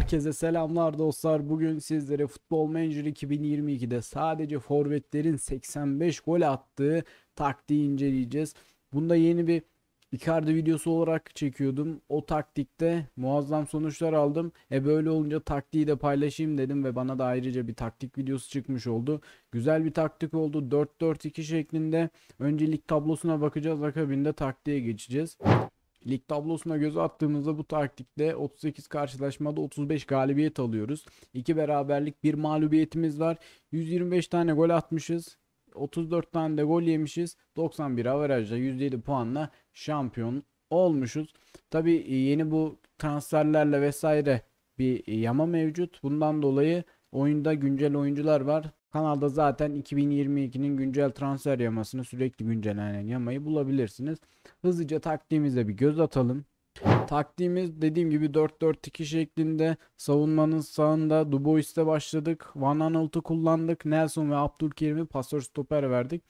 Herkese selamlar dostlar. Bugün sizlere Futbol Manager 2022'de sadece forvetlerin 85 gol attığı taktiği inceleyeceğiz. Bunda yeni bir Icardi videosu olarak çekiyordum. O taktikte muazzam sonuçlar aldım. E böyle olunca taktiği de paylaşayım dedim ve bana da ayrıca bir taktik videosu çıkmış oldu. Güzel bir taktik oldu. 4-4-2 şeklinde. Öncelik tablosuna bakacağız. Akabinde taktiğe geçeceğiz. Lig tablosuna göz attığımızda bu taktikte 38 karşılaşmada 35 galibiyet alıyoruz. 2 beraberlik 1 mağlubiyetimiz var. 125 tane gol atmışız. 34 tane de gol yemişiz. 91 averajla 107 puanla şampiyon olmuşuz. Tabi e, yeni bu transferlerle vesaire bir e, yama mevcut. Bundan dolayı Oyunda güncel oyuncular var. Kanalda zaten 2022'nin güncel transfer yamasını sürekli güncellenen yamayı bulabilirsiniz. Hızlıca taktiğimize bir göz atalım. Taktiğimiz dediğim gibi 4-4-2 şeklinde savunmanın sağında Dubois'te başladık. Van Aanholt'u kullandık. Nelson ve Abdülkerim'i pasör stoper verdik.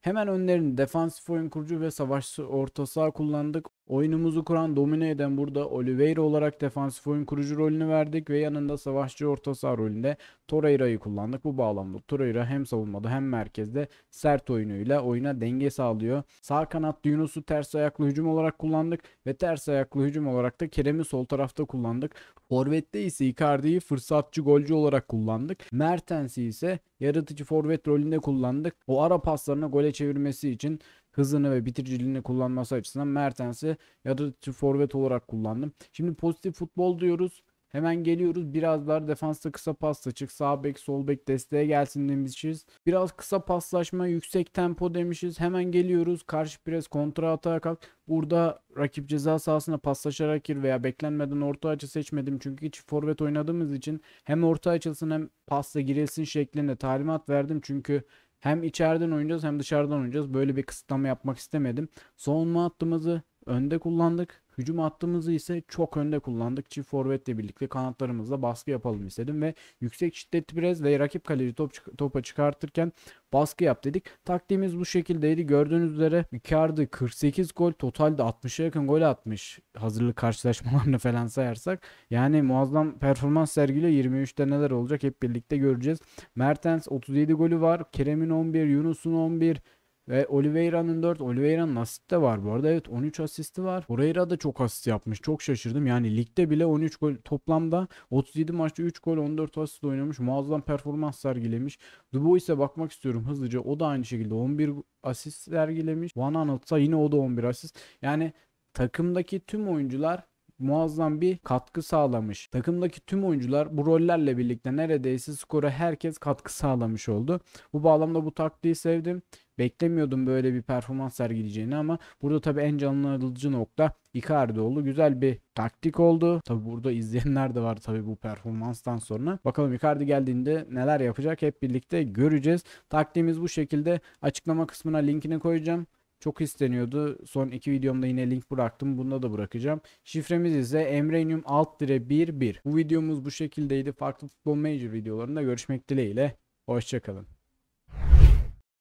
Hemen önlerinde defansif oyun kurucu ve savaşçı orta saha kullandık. Oyunumuzu kuran, domine eden burada Oliveira olarak defansif oyun kurucu rolünü verdik ve yanında savaşçı orta saha rolünde Torreira'yı kullandık. Bu bağlamda Torreira hem savunmada hem merkezde sert oyunuyla oyuna denge sağlıyor. Sağ kanatlı Yunus'u ters ayaklı hücum olarak kullandık ve ters ayaklı hücum olarak da Kerem'i sol tarafta kullandık. Forvet'te ise Icardi'yi fırsatçı golcü olarak kullandık. Mertens'i ise yaratıcı forvet rolünde kullandık. O ara paslarını gole çevirmesi için hızını ve bitiriciliğini kullanması açısından Mertens'i ya da forvet olarak kullandım. Şimdi pozitif futbol diyoruz. Hemen geliyoruz. Biraz daha defansta kısa pasla çık. Sağ bek, sol bek desteğe gelsin demişiz. Biraz kısa paslaşma, yüksek tempo demişiz. Hemen geliyoruz. Karşı pres, kontra atağa kalk. Burada rakip ceza sahasına paslaşarak gir veya beklenmeden orta açı seçmedim. Çünkü hiç forvet oynadığımız için hem orta açılsın hem pasla girilsin şeklinde talimat verdim. Çünkü hem içeriden oynayacağız hem dışarıdan oynayacağız. Böyle bir kısıtlama yapmak istemedim. Savunma hattımızı önde kullandık. Hücum hattımızı ise çok önde kullandık. Çift forvetle birlikte kanatlarımızla baskı yapalım istedim ve yüksek şiddetli prez ve rakip kaleci top, topa çıkartırken baskı yap dedik. Taktiğimiz bu şekildeydi. Gördüğünüz üzere Icardi 48 gol totalde 60'a yakın gol atmış. Hazırlık karşılaşmalarını falan sayarsak. Yani muazzam performans sergiliyor. 23'te neler olacak hep birlikte göreceğiz. Mertens 37 golü var. Kerem'in 11, Yunus'un 11, ve Oliveira'nın 4. Oliveira'nın asist de var bu arada. Evet 13 asisti var. Torreira da çok asist yapmış. Çok şaşırdım. Yani ligde bile 13 gol toplamda 37 maçta 3 gol 14 asist oynamış. Muazzam performans sergilemiş. Dubois'e bakmak istiyorum hızlıca. O da aynı şekilde 11 asist sergilemiş. Van Aanholt'sa yine o da 11 asist. Yani takımdaki tüm oyuncular muazzam bir katkı sağlamış. Takımdaki tüm oyuncular bu rollerle birlikte neredeyse skora herkes katkı sağlamış oldu. Bu bağlamda bu taktiği sevdim. Beklemiyordum böyle bir performans sergileyeceğini ama burada tabii en canlı alıcı nokta Icardi oldu. Güzel bir taktik oldu. Tabii burada izleyenler de var tabii bu performanstan sonra. Bakalım Icardi geldiğinde neler yapacak hep birlikte göreceğiz. Taktiğimiz bu şekilde. Açıklama kısmına linkini koyacağım. Çok isteniyordu. Son iki videomda yine link bıraktım. Bunda da bırakacağım. Şifremiz ise emrenium alt dire 11. Bu videomuz bu şekildeydi. Farklı futbol major videolarında görüşmek dileğiyle. Hoşçakalın.